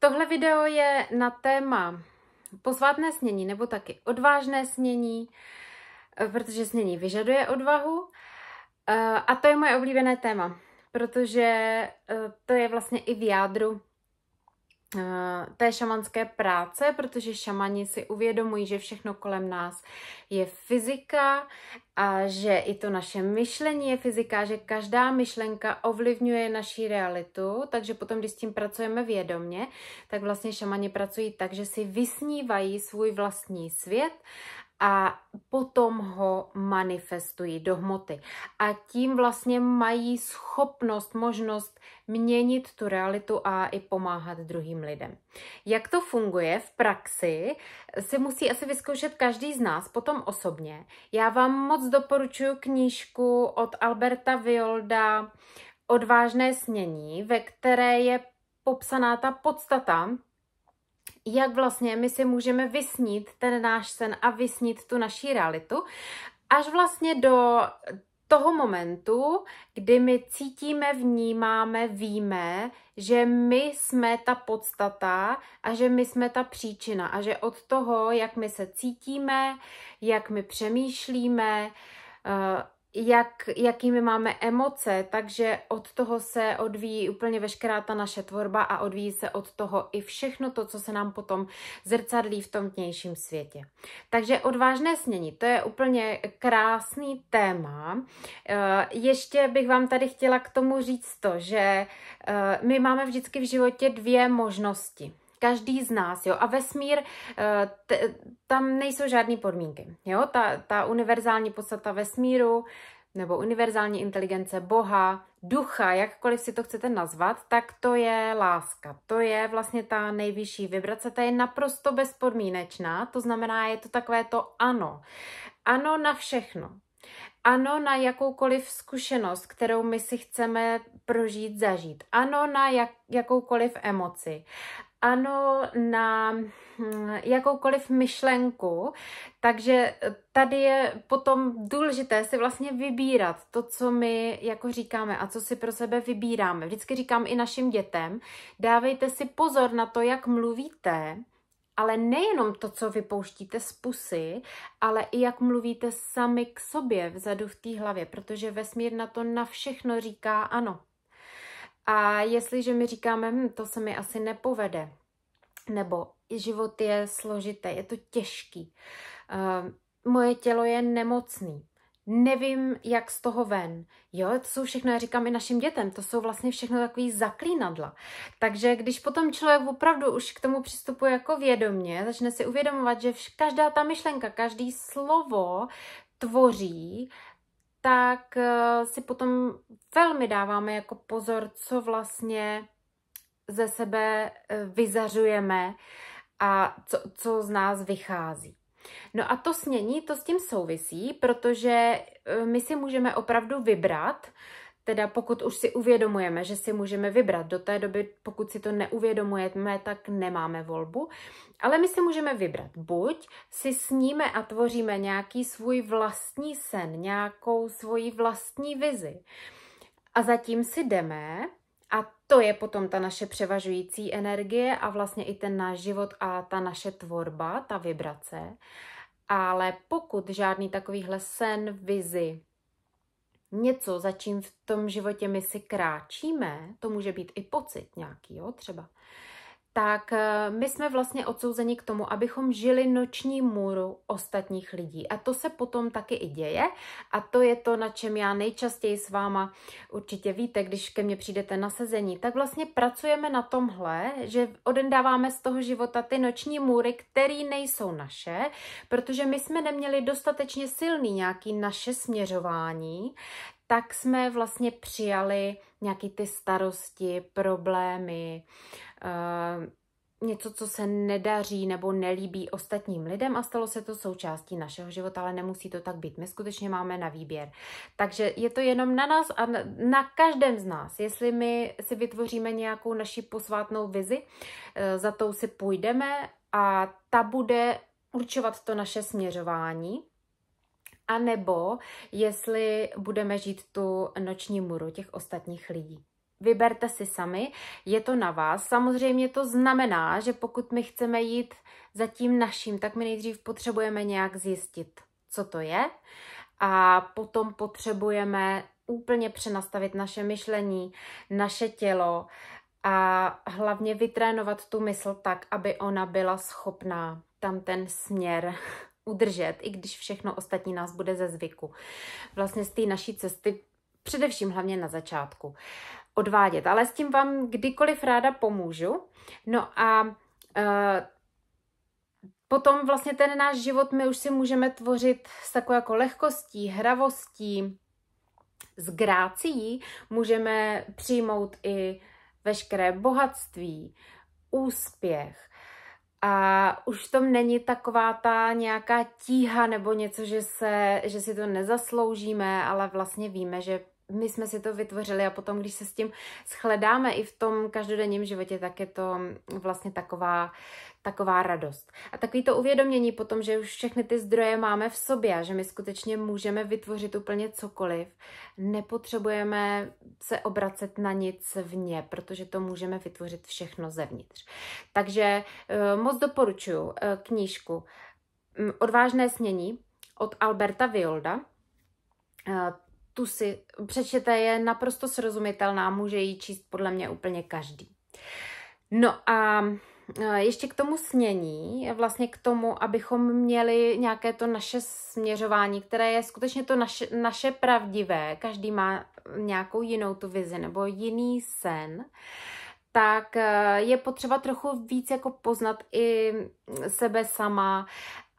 Tohle video je na téma pozvátné snění nebo taky odvážné snění, protože snění vyžaduje odvahu. Eh, a to je moje oblíbené téma, protože eh, to je vlastně i v jádru Eh, té šamanské práce, protože šamani si uvědomují, že všechno kolem nás je fyzika a že i to naše myšlení je fyzika, že každá myšlenka ovlivňuje naši realitu, takže potom, když s tím pracujeme vědomně, tak vlastně šamani pracují tak, že si vysnívají svůj vlastní svět a potom ho manifestují do hmoty. A tím vlastně mají schopnost, možnost měnit tu realitu a i pomáhat druhým lidem. Jak to funguje v praxi, si musí asi vyzkoušet každý z nás, potom osobně. Já vám moc doporučuji knížku od Alberta Violda Odvážné snění, ve které je popsaná ta podstata jak vlastně my si můžeme vysnít ten náš sen a vysnít tu naší realitu, až vlastně do toho momentu, kdy my cítíme, vnímáme, víme, že my jsme ta podstata a že my jsme ta příčina a že od toho, jak my se cítíme, jak my přemýšlíme, eh, jak, jakými máme emoce, takže od toho se odvíjí úplně veškerá ta naše tvorba a odvíjí se od toho i všechno to, co se nám potom zrcadlí v tom vnějším světě. Takže odvážné snění, to je úplně krásný téma. Eh, ještě bych vám tady chtěla k tomu říct to, že eh, my máme vždycky v životě dvě možnosti každý z nás, jo, a vesmír, eh, t, tam nejsou žádné podmínky, jo, ta, ta univerzální podstata vesmíru, nebo univerzální inteligence Boha, ducha, jakkoliv si to chcete nazvat, tak to je láska. To je vlastně ta nejvyšší vibrace, ta je naprosto bezpodmínečná, to znamená, je to takové to ano. Ano na všechno. Ano na jakoukoliv zkušenost, kterou my si chceme prožít, zažít. Ano na jak, jakoukoliv emoci ano na hm, jakoukoliv myšlenku. Takže tady je potom důležité si vlastně vybírat to, co my jako říkáme a co si pro sebe vybíráme. Vždycky říkám i našim dětem, dávejte si pozor na to, jak mluvíte, ale nejenom to, co vypouštíte z pusy, ale i jak mluvíte sami k sobě vzadu v té hlavě, protože vesmír na to na všechno říká ano. A jestliže my říkáme, hm, to se mi asi nepovede, nebo život je složitý, je to těžký, uh, moje tělo je nemocný, nevím, jak z toho ven. Jo, to jsou všechno, já říkám i našim dětem, to jsou vlastně všechno takový zaklínadla. Takže když potom člověk opravdu už k tomu přistupuje jako vědomně, začne si uvědomovat, že každá ta myšlenka, každý slovo tvoří tak eh, si potom velmi dáváme jako pozor, co vlastně ze sebe eh, vyzařujeme a co, co z nás vychází. No a to snění, to s tím souvisí, protože eh, my si můžeme opravdu vybrat, Teda pokud už si uvědomujeme, že si můžeme vybrat, do té doby, pokud si to neuvědomujeme, tak nemáme volbu, ale my si můžeme vybrat. Buď si sníme a tvoříme nějaký svůj vlastní sen, nějakou svoji vlastní vizi a zatím si jdeme a to je potom ta naše převažující energie a vlastně i ten náš život a ta naše tvorba, ta vibrace. Ale pokud žádný takovýhle sen, vizi, něco, za čím v tom životě my si kráčíme, to může být i pocit nějaký, jo, třeba tak eh, my jsme vlastně odsouzeni k tomu, abychom žili noční můru ostatních lidí. A to se potom taky i děje. A to je to, na čem já nejčastěji s váma určitě víte, když ke mně přijdete na sezení. Tak vlastně pracujeme na tomhle, že odendáváme z toho života ty noční můry, které nejsou naše, protože my jsme neměli dostatečně silný nějaký naše směřování, tak jsme vlastně přijali nějaký ty starosti, problémy, uh, Eh, něco, co se nedaří nebo nelíbí ostatním lidem a stalo se to součástí našeho života, ale nemusí to tak být. My skutečně máme na výběr. Takže je to jenom na nás a na každém z nás. Jestli my si vytvoříme nějakou naši posvátnou vizi, eh, za tou si půjdeme a ta bude určovat to naše směřování, a nebo jestli budeme žít tu noční muru těch ostatních lidí vyberte si sami, je to na vás. Samozřejmě to znamená, že pokud my chceme jít za tím naším, tak my nejdřív potřebujeme nějak zjistit, co to je a potom potřebujeme úplně přenastavit naše myšlení, naše tělo a hlavně vytrénovat tu mysl tak, aby ona byla schopná tam ten směr udržet, i když všechno ostatní nás bude ze zvyku. Vlastně z té naší cesty, především hlavně na začátku odvádět. Ale s tím vám kdykoliv ráda pomůžu. No a e, potom vlastně ten náš život my už si můžeme tvořit s takovou jako lehkostí, hravostí, s grácií můžeme přijmout i veškeré bohatství, úspěch. A už v tom není taková ta nějaká tíha nebo něco, že, se, že si to nezasloužíme, ale vlastně víme, že my jsme si to vytvořili a potom, když se s tím shledáme i v tom každodenním životě, tak je to vlastně taková, taková radost. A takový to uvědomění potom, že už všechny ty zdroje máme v sobě a že my skutečně můžeme vytvořit úplně cokoliv. Nepotřebujeme se obracet na nic vně, protože to můžeme vytvořit všechno zevnitř. Takže eh, moc doporučuji eh, knížku mm, Odvážné snění od Alberta Violda eh, si přečete je naprosto srozumitelná, může ji číst podle mě úplně každý. No a e, ještě k tomu snění, vlastně k tomu, abychom měli nějaké to naše směřování, které je skutečně to naše, naše pravdivé, každý má nějakou jinou tu vizi nebo jiný sen, tak e, je potřeba trochu víc jako poznat i sebe sama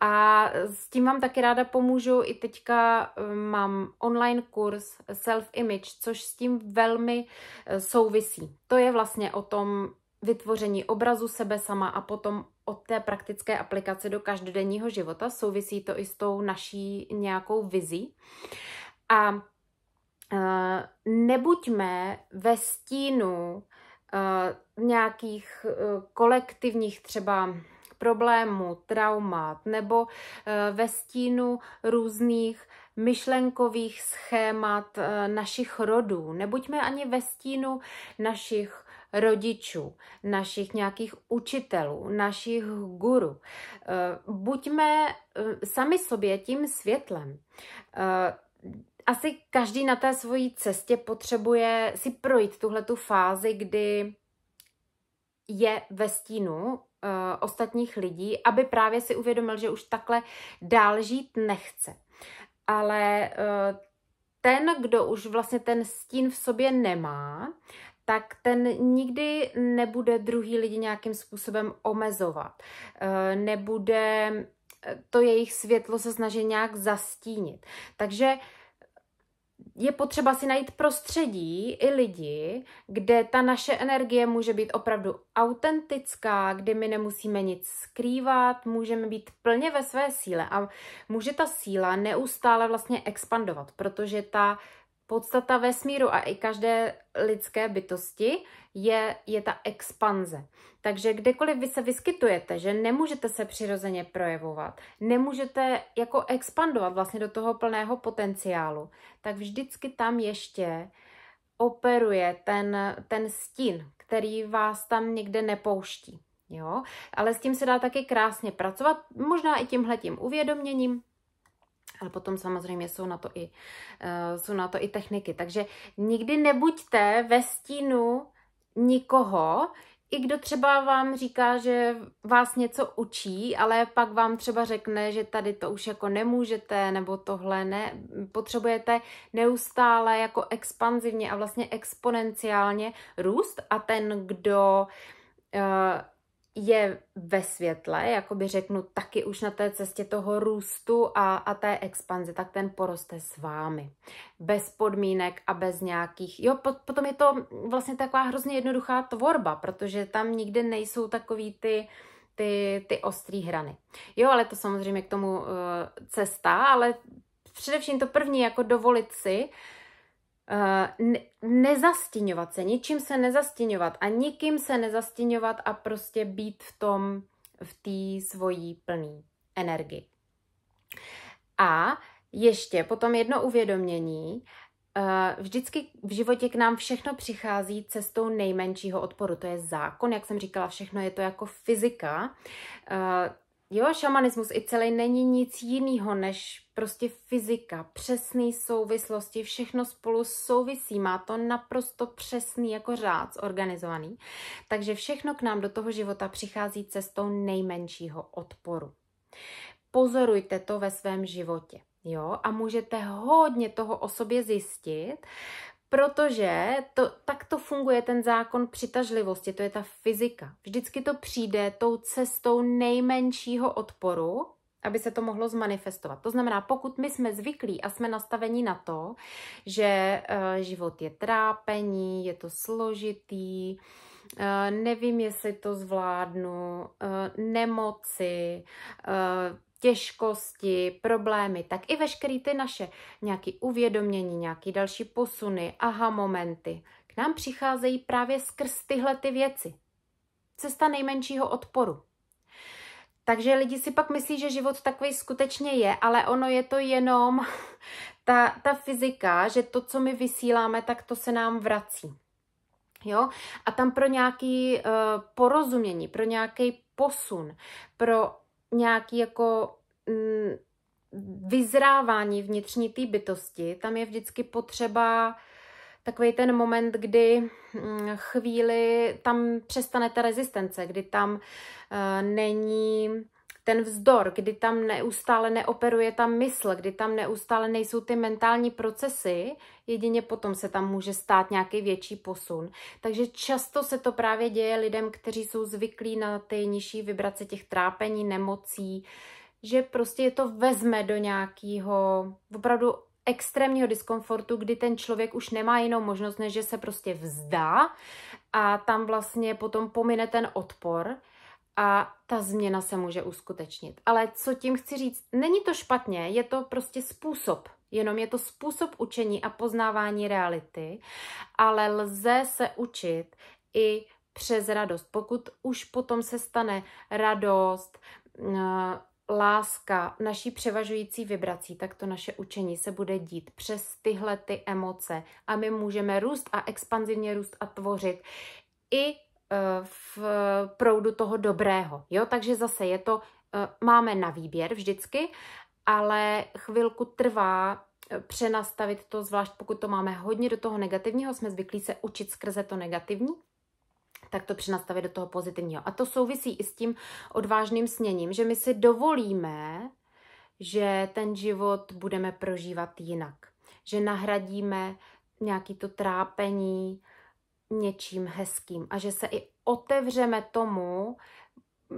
a s tím vám taky ráda pomůžu. I teďka eh, mám online kurz Self-Image, což s tím velmi eh, souvisí. To je vlastně o tom vytvoření obrazu sebe sama a potom od té praktické aplikace do každodenního života. Souvisí to i s tou naší nějakou vizí. A eh, nebuďme ve stínu nějakých kolektivních třeba problémů, traumat nebo eh, ve stínu různých myšlenkových schémat eh, našich rodů. Nebuďme ani ve stínu našich rodičů, našich nějakých učitelů, našich guru. Eh, buďme sami sobě tím světlem asi každý na té svojí cestě potřebuje si projít tuhle tu fázi, kdy je ve stínu Eh, ostatních lidí, aby právě si uvědomil, že už takhle dál žít nechce. Ale eh, ten, kdo už vlastně ten stín v sobě nemá, tak ten nikdy nebude druhý lidi nějakým způsobem omezovat. Eh, nebude to jejich světlo se snažit nějak zastínit. Takže je potřeba si najít prostředí i lidi, kde ta naše energie může být opravdu autentická, kde my nemusíme nic skrývat, můžeme být plně ve své síle a může ta síla neustále vlastně expandovat, protože ta podstata vesmíru a i každé lidské bytosti je, je ta expanze. Takže kdekoliv vy se vyskytujete, že nemůžete se přirozeně projevovat, nemůžete jako expandovat vlastně do toho plného potenciálu, tak vždycky tam ještě operuje ten, ten stín, který vás tam někde nepouští. Jo? Ale s tím se dá taky krásně pracovat, možná i tímhletím uvědoměním, ale potom samozřejmě jsou na to i, uh, jsou na to i techniky. Takže nikdy nebuďte ve stínu nikoho, i kdo třeba vám říká, že vás něco učí, ale pak vám třeba řekne, že tady to už jako nemůžete, nebo tohle ne, potřebujete neustále jako expanzivně a vlastně exponenciálně růst a ten, kdo uh, je ve světle, jako by řeknu, taky už na té cestě toho růstu a, a té expanze, tak ten poroste s vámi. Bez podmínek a bez nějakých... Jo, potom je to vlastně taková hrozně jednoduchá tvorba, protože tam nikde nejsou takový ty ty, ty ostré hrany. Jo, ale to samozřejmě k tomu uh, cesta, ale především to první, jako dovolit si uh, Eh, ne, nezastěňovat se, ničím se nezastěňovat a nikým se nezastěňovat a prostě být v tom, v té svojí plné energii. A ještě potom jedno uvědomění, eh, vždycky v životě k nám všechno přichází cestou nejmenšího odporu. To je zákon, jak jsem říkala, všechno je to jako fyzika. Eh, Jo, šamanismus i celý není nic jiného než prostě fyzika, přesné souvislosti, všechno spolu souvisí, má to naprosto přesný jako řád zorganizovaný. Takže všechno k nám do toho života přichází cestou nejmenšího odporu. Pozorujte to ve svém životě. Jo, a můžete hodně toho o sobě zjistit, Protože to, tak to funguje ten zákon přitažlivosti, to je ta fyzika. Vždycky to přijde tou cestou nejmenšího odporu, aby se to mohlo zmanifestovat. To znamená, pokud my jsme zvyklí a jsme nastaveni na to, že eh, život je trápení, je to složitý, eh, nevím, jestli to zvládnu, eh, nemoci, těžkosti, problémy, tak i veškeré ty naše nějaké uvědomění, nějaké další posuny, aha momenty, k nám přicházejí právě skrz tyhle ty věci. Cesta nejmenšího odporu. Takže lidi si pak myslí, že život takový skutečně je, ale ono je to jenom ta, ta fyzika, že to, co my vysíláme, tak to se nám vrací. Jo? A tam pro nějaké uh, eh, porozumění, pro nějaký posun, pro nějaký jako mm, vyzrávání vnitřní té bytosti, tam je vždycky potřeba takový ten moment, kdy mm, chvíli tam přestane ta rezistence, kdy tam uh, není ten vzdor, kdy tam neustále neoperuje ta mysl, kdy tam neustále nejsou ty mentální procesy, jedině potom se tam může stát nějaký větší posun. Takže často se to právě děje lidem, kteří jsou zvyklí na ty nižší vibrace těch trápení, nemocí, že prostě je to vezme do nějakého opravdu extrémního diskomfortu, kdy ten člověk už nemá jinou možnost, než že se prostě vzdá a tam vlastně potom pomine ten odpor a ta změna se může uskutečnit. Ale co tím chci říct, není to špatně, je to prostě způsob, jenom je to způsob učení a poznávání reality, ale lze se učit i přes radost. Pokud už potom se stane radost, eh, láska naší převažující vibrací, tak to naše učení se bude dít přes tyhle ty emoce a my můžeme růst a expanzivně růst a tvořit i Eh, v proudu toho dobrého. Jo? Takže zase je to, eh, máme na výběr vždycky, ale chvilku trvá eh, přenastavit to, zvlášť pokud to máme hodně do toho negativního, jsme zvyklí se učit skrze to negativní, tak to přenastavit do toho pozitivního. A to souvisí i s tím odvážným sněním, že my si dovolíme, že ten život budeme prožívat jinak, že nahradíme nějaký to trápení, něčím hezkým a že se i otevřeme tomu,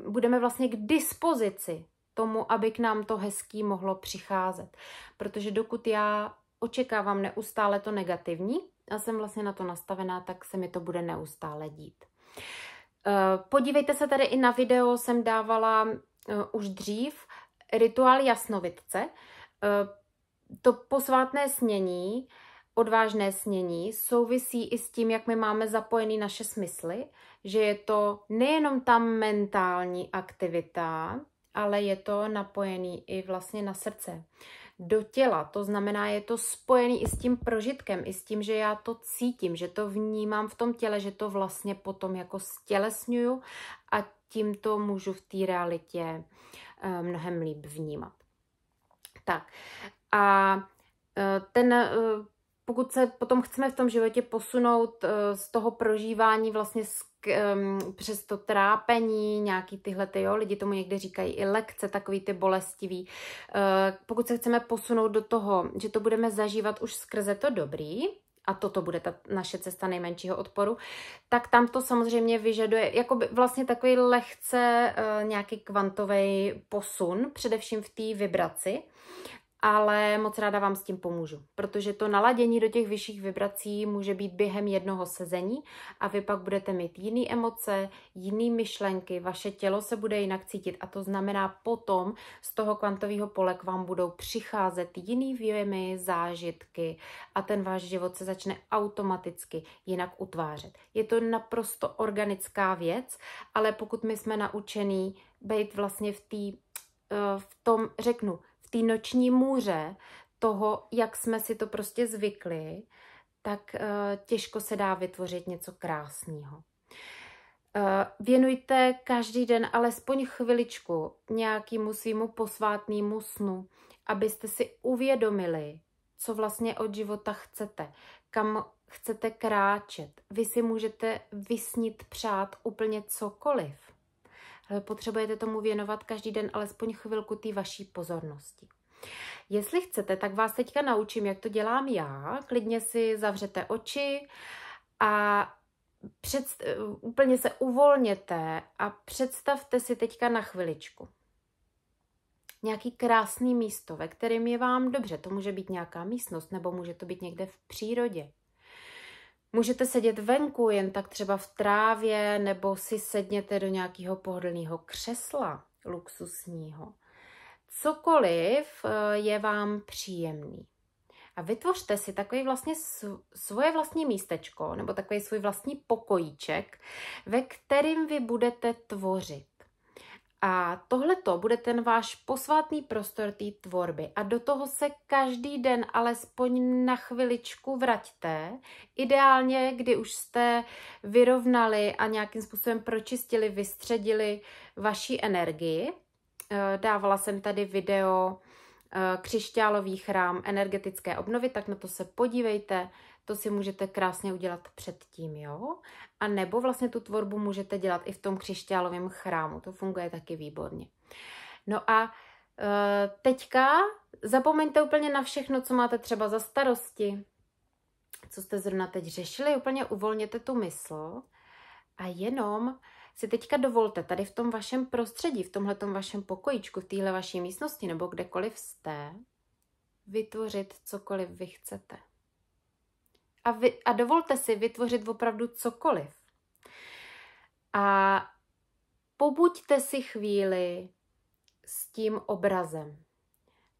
budeme vlastně k dispozici tomu, aby k nám to hezký mohlo přicházet. Protože dokud já očekávám neustále to negativní a jsem vlastně na to nastavená, tak se mi to bude neustále dít. Eh, podívejte se tady i na video, jsem dávala eh, už dřív rituál jasnovidce, eh, to posvátné snění, podvážné snění souvisí i s tím, jak my máme zapojený naše smysly, že je to nejenom ta mentální aktivita, ale je to napojený i vlastně na srdce, do těla. To znamená, je to spojený i s tím prožitkem, i s tím, že já to cítím, že to vnímám v tom těle, že to vlastně potom jako stělesňuju a tím to můžu v té realitě eh, mnohem líp vnímat. Tak a eh, ten eh, pokud se potom chceme v tom životě posunout eh, z toho prožívání vlastně z, um, přes to trápení, nějaký tyhle, ty, jo, lidi tomu někde říkají i lekce, takový ty bolestivý. Uh, pokud se chceme posunout do toho, že to budeme zažívat už skrze to dobrý, a toto bude ta naše cesta nejmenšího odporu, tak tam to samozřejmě vyžaduje jako vlastně takový lehce uh, nějaký kvantový posun, především v té vibraci ale moc ráda vám s tím pomůžu, protože to naladění do těch vyšších vibrací může být během jednoho sezení a vy pak budete mít jiné emoce, jiné myšlenky, vaše tělo se bude jinak cítit a to znamená potom z toho kvantového pole k vám budou přicházet jiný věmy, zážitky a ten váš život se začne automaticky jinak utvářet. Je to naprosto organická věc, ale pokud my jsme naučený být vlastně v té eh, v tom řeknu té noční můře toho, jak jsme si to prostě zvykli, tak eh, těžko se dá vytvořit něco krásného. Eh, věnujte každý den alespoň chviličku nějakému svýmu posvátnému snu, abyste si uvědomili, co vlastně od života chcete, kam chcete kráčet. Vy si můžete vysnit přát úplně cokoliv. Eh, potřebujete tomu věnovat každý den alespoň chvilku té vaší pozornosti. Jestli chcete, tak vás teďka naučím, jak to dělám já. Klidně si zavřete oči a před, eh, úplně se uvolněte a představte si teďka na chviličku nějaký krásný místo, ve kterém je vám dobře. To může být nějaká místnost, nebo může to být někde v přírodě. Můžete sedět venku, jen tak třeba v trávě, nebo si sedněte do nějakého pohodlného křesla luxusního. Cokoliv eh, je vám příjemný. A vytvořte si takový vlastně svoje vlastní místečko, nebo takový svůj vlastní pokojíček, ve kterým vy budete tvořit. A tohle to bude ten váš posvátný prostor té tvorby. A do toho se každý den alespoň na chviličku vraťte. Ideálně, kdy už jste vyrovnali a nějakým způsobem pročistili, vystředili vaší energii. Eh, dávala jsem tady video eh, křišťálový chrám energetické obnovy, tak na to se podívejte to si můžete krásně udělat předtím, jo? A nebo vlastně tu tvorbu můžete dělat i v tom křišťálovém chrámu, to funguje taky výborně. No a e, teďka zapomeňte úplně na všechno, co máte třeba za starosti, co jste zrovna teď řešili, úplně uvolněte tu mysl a jenom si teďka dovolte tady v tom vašem prostředí, v tomhle vašem pokojíčku, v téhle vaší místnosti nebo kdekoliv jste, vytvořit cokoliv vy chcete a, vy, a dovolte si vytvořit opravdu cokoliv. A pobuďte si chvíli s tím obrazem.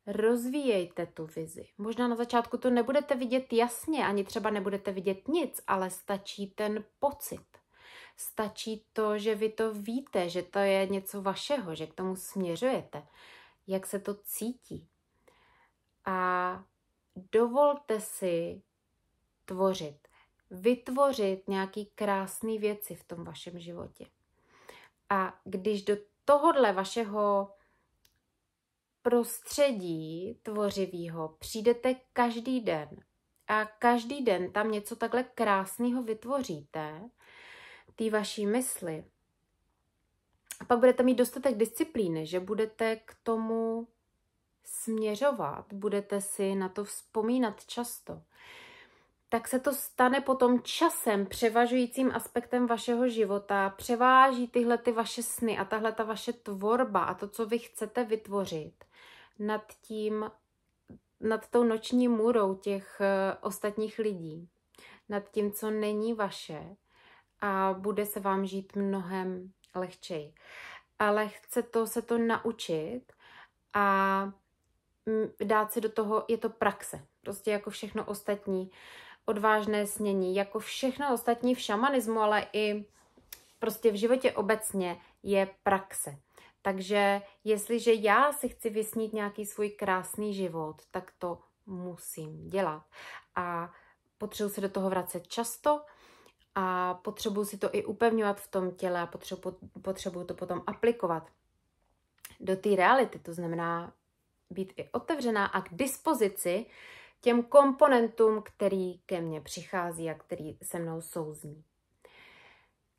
Rozvíjejte tu vizi. Možná na začátku to nebudete vidět jasně, ani třeba nebudete vidět nic, ale stačí ten pocit. Stačí to, že vy to víte, že to je něco vašeho, že k tomu směřujete, jak se to cítí. A dovolte si tvořit. Vytvořit nějaký krásné věci v tom vašem životě. A když do tohodle vašeho prostředí tvořivého přijdete každý den a každý den tam něco takhle krásného vytvoříte, ty vaší mysli, a pak budete mít dostatek disciplíny, že budete k tomu směřovat, budete si na to vzpomínat často tak se to stane potom časem převažujícím aspektem vašeho života. Převáží tyhle ty vaše sny a tahle ta vaše tvorba a to, co vy chcete vytvořit nad tím, nad tou noční můrou těch eh, ostatních lidí, nad tím, co není vaše a bude se vám žít mnohem lehčej. Ale chce to se to naučit a mm, dát si do toho, je to praxe, prostě jako všechno ostatní odvážné snění, jako všechno ostatní v šamanismu, ale i prostě v životě obecně je praxe. Takže jestliže já si chci vysnít nějaký svůj krásný život, tak to musím dělat. A potřebuji se do toho vracet často a potřebuji si to i upevňovat v tom těle a potřebuji, potřebuji to potom aplikovat do té reality. To znamená být i otevřená a k dispozici těm komponentům, který ke mně přichází a který se mnou souzní.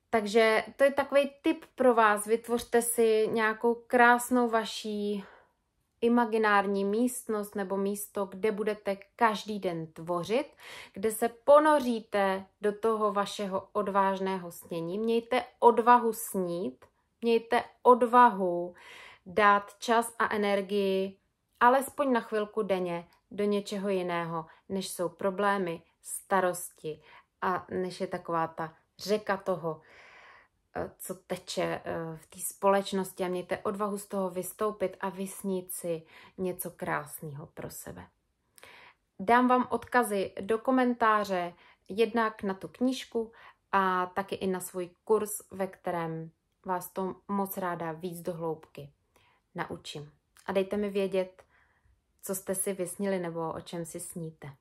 Takže to je takový tip pro vás. Vytvořte si nějakou krásnou vaší imaginární místnost nebo místo, kde budete každý den tvořit, kde se ponoříte do toho vašeho odvážného snění. Mějte odvahu snít, mějte odvahu dát čas a energii alespoň na chvilku denně do něčeho jiného, než jsou problémy, starosti a než je taková ta řeka toho, eh, co teče eh, v té společnosti a mějte odvahu z toho vystoupit a vysnít si něco krásného pro sebe. Dám vám odkazy do komentáře jednak na tu knížku a taky i na svůj kurz, ve kterém vás to moc ráda víc do hloubky naučím. A dejte mi vědět, co jste si vysnili nebo o čem si sníte.